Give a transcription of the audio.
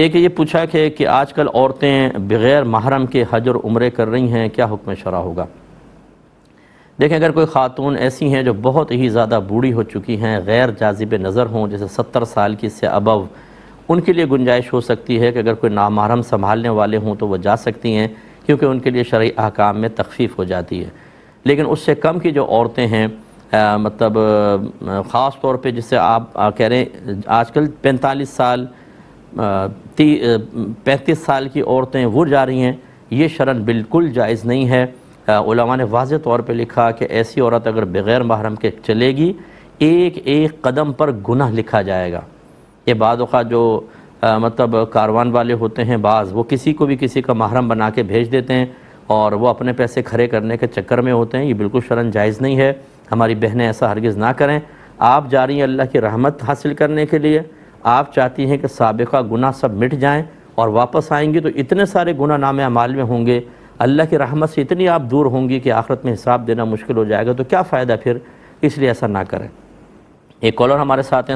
एक ये पूछा कि कि आजकल औरतें बग़ैर महरम के हज और उम्र कर रही हैं क्या हुक्म शरा होगा देखें अगर कोई ख़ातून ऐसी हैं जो बहुत ही ज़्यादा बूढ़ी हो चुकी हैं गैर जाजिब नज़र हों जैसे सत्तर साल की से अबव उनके लिए गुंजाइश हो सकती है कि अगर कोई नामहरम संभालने वाले हों तो वह जा सकती हैं क्योंकि उनके लिए शर्य अहकाम में तखफीफ हो जाती है लेकिन उससे कम की जो औरतें हैं मतलब ख़ास तौर पर जिससे आप कह रहे हैं आजकल पैंतालीस साल पैंतीस साल की औरतें वो जा रही हैं ये शरण बिल्कुल जायज़ नहीं है उलमा ने वाज तौर पर लिखा कि ऐसी औरत अगर बग़ैर महरम के चलेगी एक एक कदम पर गुनाह लिखा जाएगा ये बाद जो आ, मतलब कारवान वाले होते हैं बाज़ वो किसी को भी किसी का महरम बना के भेज देते हैं और वो अपने पैसे खड़े करने के चक्कर में होते हैं ये बिल्कुल शरण जायज़ नहीं है हमारी बहनें ऐसा हरगज़ ना करें आप जा रही हैं अल्लाह की रहमत हासिल करने के लिए आप चाहती हैं कि सबका गुना सब मिट जाएँ और वापस आएंगी तो इतने सारे गुना नाम अमाल में होंगे अल्लाह की रहमत से इतनी आप दूर होंगी कि आखिरत में हिसाब देना मुश्किल हो जाएगा तो क्या फ़ायदा फिर इसलिए ऐसा ना करें एक कॉलर हमारे साथ हैं